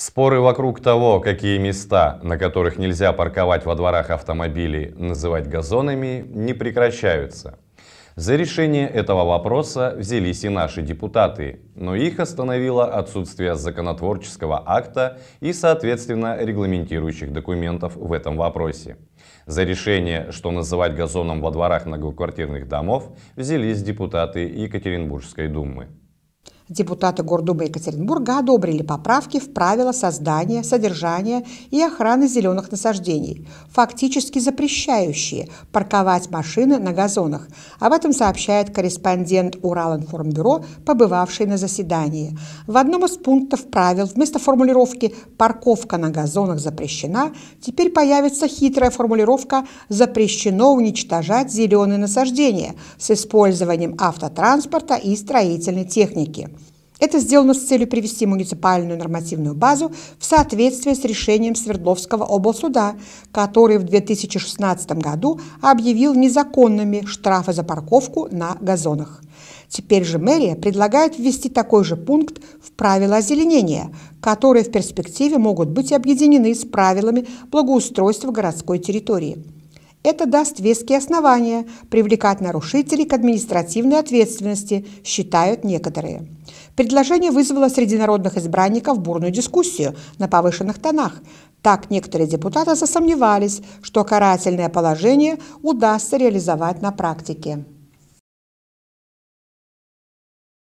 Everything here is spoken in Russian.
Споры вокруг того, какие места, на которых нельзя парковать во дворах автомобилей, называть газонами, не прекращаются. За решение этого вопроса взялись и наши депутаты, но их остановило отсутствие законотворческого акта и, соответственно, регламентирующих документов в этом вопросе. За решение, что называть газоном во дворах многоквартирных домов, взялись депутаты Екатеринбургской думы. Депутаты Гордумы Екатеринбурга одобрили поправки в правила создания, содержания и охраны зеленых насаждений, фактически запрещающие парковать машины на газонах. Об этом сообщает корреспондент Уралинформбюро, побывавший на заседании. В одном из пунктов правил вместо формулировки «парковка на газонах запрещена» теперь появится хитрая формулировка «запрещено уничтожать зеленые насаждения» с использованием автотранспорта и строительной техники. Это сделано с целью привести муниципальную нормативную базу в соответствие с решением Свердловского облсуда, который в 2016 году объявил незаконными штрафы за парковку на газонах. Теперь же мэрия предлагает ввести такой же пункт в правила озеленения, которые в перспективе могут быть объединены с правилами благоустройства городской территории – это даст веские основания привлекать нарушителей к административной ответственности, считают некоторые. Предложение вызвало среди народных избранников бурную дискуссию на повышенных тонах. Так некоторые депутаты засомневались, что карательное положение удастся реализовать на практике.